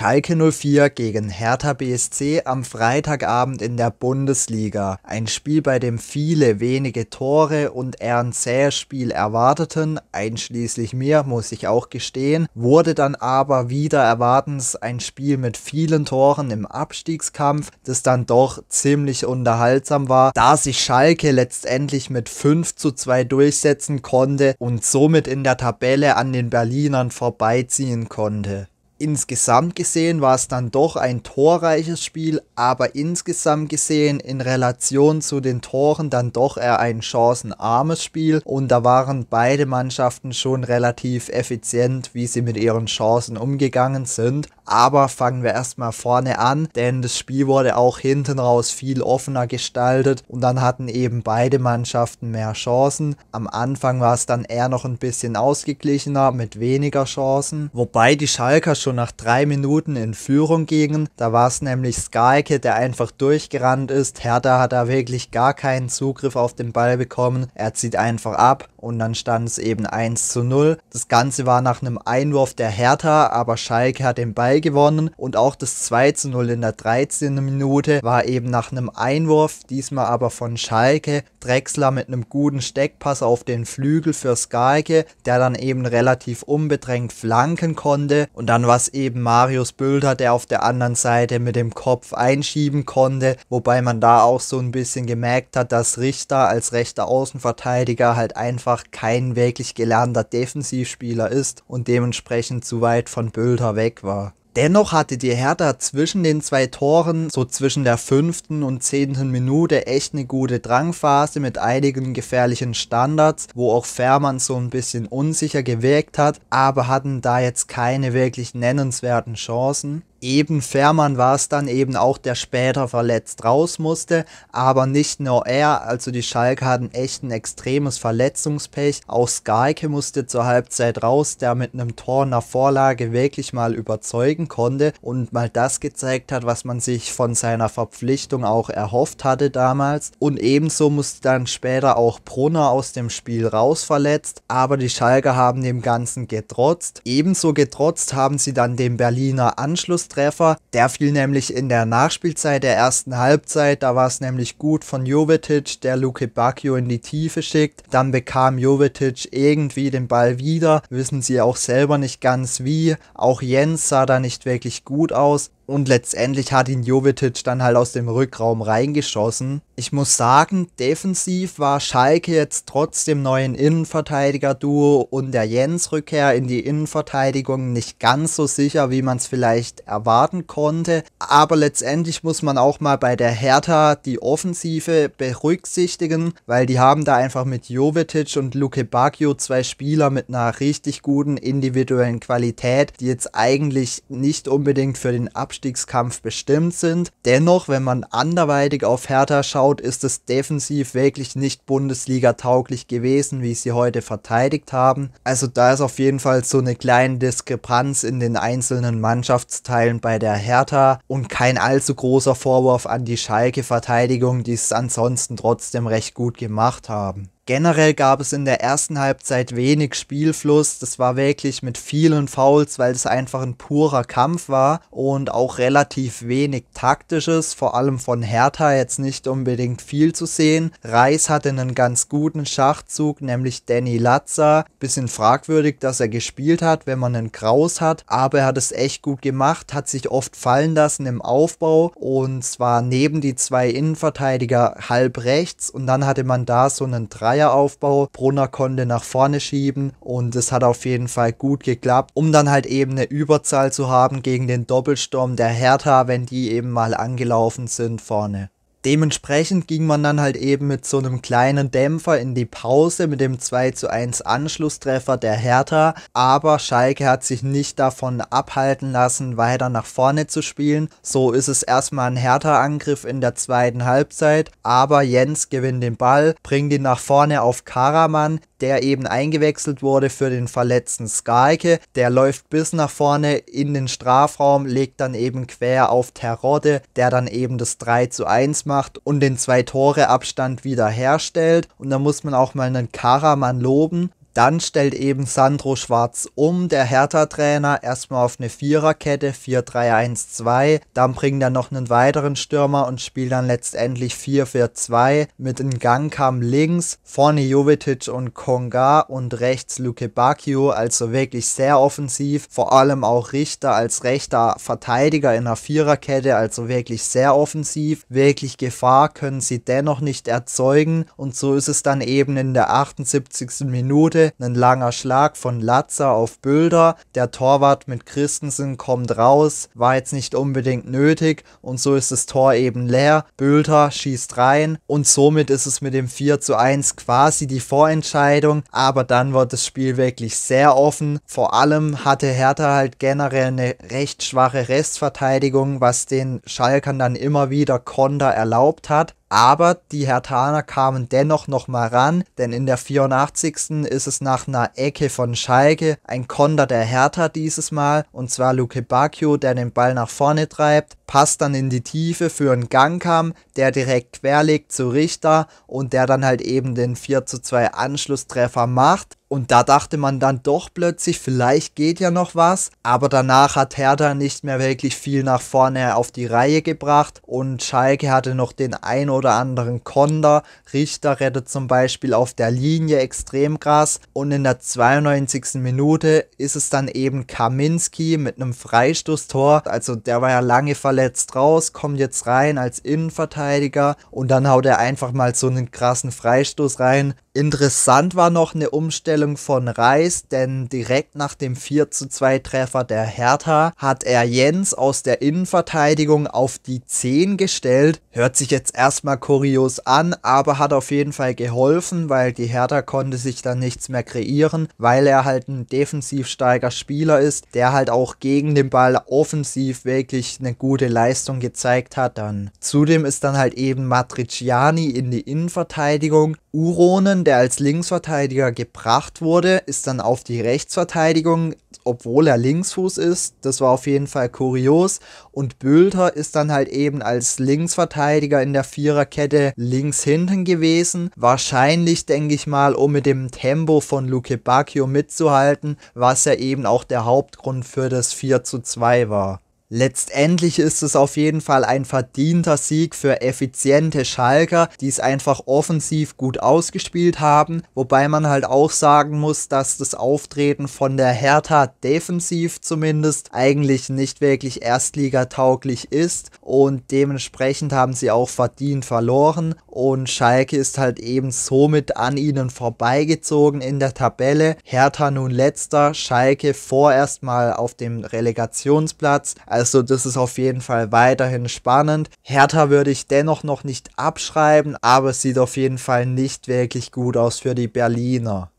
Schalke 04 gegen Hertha BSC am Freitagabend in der Bundesliga. Ein Spiel, bei dem viele wenige Tore und eher ein zähes Spiel erwarteten, einschließlich mir, muss ich auch gestehen, wurde dann aber wieder erwartens ein Spiel mit vielen Toren im Abstiegskampf, das dann doch ziemlich unterhaltsam war, da sich Schalke letztendlich mit 5 zu 2 durchsetzen konnte und somit in der Tabelle an den Berlinern vorbeiziehen konnte insgesamt gesehen war es dann doch ein torreiches Spiel, aber insgesamt gesehen in Relation zu den Toren dann doch eher ein chancenarmes Spiel und da waren beide Mannschaften schon relativ effizient, wie sie mit ihren Chancen umgegangen sind. Aber fangen wir erstmal vorne an, denn das Spiel wurde auch hinten raus viel offener gestaltet und dann hatten eben beide Mannschaften mehr Chancen. Am Anfang war es dann eher noch ein bisschen ausgeglichener mit weniger Chancen, wobei die Schalker schon nach drei Minuten in Führung gingen. Da war es nämlich Skalke, der einfach durchgerannt ist. Hertha hat da wirklich gar keinen Zugriff auf den Ball bekommen. Er zieht einfach ab und dann stand es eben 1 zu 0. Das Ganze war nach einem Einwurf der Hertha, aber Schalke hat den Ball gewonnen und auch das 2 zu 0 in der 13. Minute war eben nach einem Einwurf, diesmal aber von Schalke. Drexler mit einem guten Steckpass auf den Flügel für Skalke, der dann eben relativ unbedrängt flanken konnte. Und dann war es eben Marius Bülter, der auf der anderen Seite mit dem Kopf einschieben konnte, wobei man da auch so ein bisschen gemerkt hat, dass Richter als rechter Außenverteidiger halt einfach kein wirklich gelernter Defensivspieler ist und dementsprechend zu weit von Bülter weg war. Dennoch hatte die Hertha zwischen den zwei Toren, so zwischen der fünften und zehnten Minute, echt eine gute Drangphase mit einigen gefährlichen Standards, wo auch Fährmann so ein bisschen unsicher gewirkt hat, aber hatten da jetzt keine wirklich nennenswerten Chancen eben Fährmann war es dann eben auch, der später verletzt raus musste, aber nicht nur er, also die Schalke hatten echt ein extremes Verletzungspech. Auch Skalke musste zur Halbzeit raus, der mit einem Tor nach Vorlage wirklich mal überzeugen konnte und mal das gezeigt hat, was man sich von seiner Verpflichtung auch erhofft hatte damals. Und ebenso musste dann später auch Brunner aus dem Spiel raus verletzt, aber die Schalke haben dem Ganzen getrotzt. Ebenso getrotzt haben sie dann den Berliner Anschluss Treffer. Der fiel nämlich in der Nachspielzeit der ersten Halbzeit. Da war es nämlich gut von Jovetic, der Luke Bacchio in die Tiefe schickt. Dann bekam Jovetic irgendwie den Ball wieder. Wissen sie auch selber nicht ganz wie. Auch Jens sah da nicht wirklich gut aus. Und letztendlich hat ihn Jovetic dann halt aus dem Rückraum reingeschossen. Ich muss sagen, defensiv war Schalke jetzt trotz dem neuen Innenverteidiger-Duo und der Jens-Rückkehr in die Innenverteidigung nicht ganz so sicher, wie man es vielleicht erwarten konnte. Aber letztendlich muss man auch mal bei der Hertha die Offensive berücksichtigen, weil die haben da einfach mit Jovetic und Luke Bacchio zwei Spieler mit einer richtig guten individuellen Qualität, die jetzt eigentlich nicht unbedingt für den Abstieg Abstiegskampf bestimmt sind. Dennoch, wenn man anderweitig auf Hertha schaut, ist es defensiv wirklich nicht Bundesliga tauglich gewesen, wie sie heute verteidigt haben. Also da ist auf jeden Fall so eine kleine Diskrepanz in den einzelnen Mannschaftsteilen bei der Hertha und kein allzu großer Vorwurf an die Schalke-Verteidigung, die es ansonsten trotzdem recht gut gemacht haben. Generell gab es in der ersten Halbzeit wenig Spielfluss. Das war wirklich mit vielen Fouls, weil es einfach ein purer Kampf war und auch relativ wenig taktisches, vor allem von Hertha jetzt nicht unbedingt viel zu sehen. Reis hatte einen ganz guten Schachzug, nämlich Danny Latza. Bisschen fragwürdig, dass er gespielt hat, wenn man einen Kraus hat, aber er hat es echt gut gemacht, hat sich oft fallen lassen im Aufbau und zwar neben die zwei Innenverteidiger halb rechts und dann hatte man da so einen Dreier Dreieraufbau, Brunner konnte nach vorne schieben und es hat auf jeden Fall gut geklappt, um dann halt eben eine Überzahl zu haben gegen den Doppelsturm der Hertha, wenn die eben mal angelaufen sind vorne dementsprechend ging man dann halt eben mit so einem kleinen Dämpfer in die Pause mit dem 2 zu 1 Anschlusstreffer der Hertha. Aber Schalke hat sich nicht davon abhalten lassen, weiter nach vorne zu spielen. So ist es erstmal ein Hertha-Angriff in der zweiten Halbzeit. Aber Jens gewinnt den Ball, bringt ihn nach vorne auf Karaman, der eben eingewechselt wurde für den verletzten Skalke. Der läuft bis nach vorne in den Strafraum, legt dann eben quer auf Terodde, der dann eben das 3 zu 1 macht macht und den Zwei-Tore-Abstand wiederherstellt. Und da muss man auch mal einen Karaman loben, dann stellt eben Sandro Schwarz um, der Hertha-Trainer, erstmal auf eine Viererkette, 4-3-1-2. Dann bringt er noch einen weiteren Stürmer und spielt dann letztendlich 4-4-2 mit einem Gangkamm links, vorne Jovetic und Konga und rechts Luke Bacchio, also wirklich sehr offensiv. Vor allem auch Richter als rechter Verteidiger in einer Viererkette, also wirklich sehr offensiv. Wirklich Gefahr können sie dennoch nicht erzeugen und so ist es dann eben in der 78. Minute Minute ein langer Schlag von Latzer auf Bülder. Der Torwart mit Christensen kommt raus, war jetzt nicht unbedingt nötig und so ist das Tor eben leer. Bülter schießt rein und somit ist es mit dem 4 zu 1 quasi die Vorentscheidung, aber dann wird das Spiel wirklich sehr offen. Vor allem hatte Hertha halt generell eine recht schwache Restverteidigung, was den Schalkern dann immer wieder Konter erlaubt hat aber die Hertaner kamen dennoch nochmal ran, denn in der 84. ist es nach einer Ecke von Schalke ein Konter der Hertha dieses Mal und zwar Luke Bacchio, der den Ball nach vorne treibt, passt dann in die Tiefe für einen Gangkamm, der direkt querlegt zu Richter und der dann halt eben den 4 zu 2 Anschlusstreffer macht. Und da dachte man dann doch plötzlich, vielleicht geht ja noch was. Aber danach hat Hertha nicht mehr wirklich viel nach vorne auf die Reihe gebracht. Und Schalke hatte noch den ein oder anderen Konter. Richter rettet zum Beispiel auf der Linie extrem krass. Und in der 92. Minute ist es dann eben Kaminski mit einem Freistoßtor. Also der war ja lange verletzt raus, kommt jetzt rein als Innenverteidiger. Und dann haut er einfach mal so einen krassen Freistoß rein Interessant war noch eine Umstellung von Reis, denn direkt nach dem 42 Treffer der Hertha hat er Jens aus der Innenverteidigung auf die 10 gestellt. Hört sich jetzt erstmal kurios an, aber hat auf jeden Fall geholfen, weil die Hertha konnte sich dann nichts mehr kreieren, weil er halt ein defensiv steiger Spieler ist, der halt auch gegen den Ball offensiv wirklich eine gute Leistung gezeigt hat dann. Zudem ist dann halt eben Matriciani in die Innenverteidigung, Uronen der als Linksverteidiger gebracht wurde, ist dann auf die Rechtsverteidigung, obwohl er Linksfuß ist. Das war auf jeden Fall kurios. Und Bülter ist dann halt eben als Linksverteidiger in der Viererkette links hinten gewesen. Wahrscheinlich, denke ich mal, um mit dem Tempo von Luke Bacchio mitzuhalten, was ja eben auch der Hauptgrund für das 4 zu 2 war. Letztendlich ist es auf jeden Fall ein verdienter Sieg für effiziente Schalker, die es einfach offensiv gut ausgespielt haben, wobei man halt auch sagen muss, dass das Auftreten von der Hertha defensiv zumindest eigentlich nicht wirklich erstligatauglich ist und dementsprechend haben sie auch verdient verloren und Schalke ist halt eben somit an ihnen vorbeigezogen in der Tabelle. Hertha nun letzter, Schalke vorerst mal auf dem Relegationsplatz. Also also das ist auf jeden Fall weiterhin spannend. Hertha würde ich dennoch noch nicht abschreiben, aber es sieht auf jeden Fall nicht wirklich gut aus für die Berliner.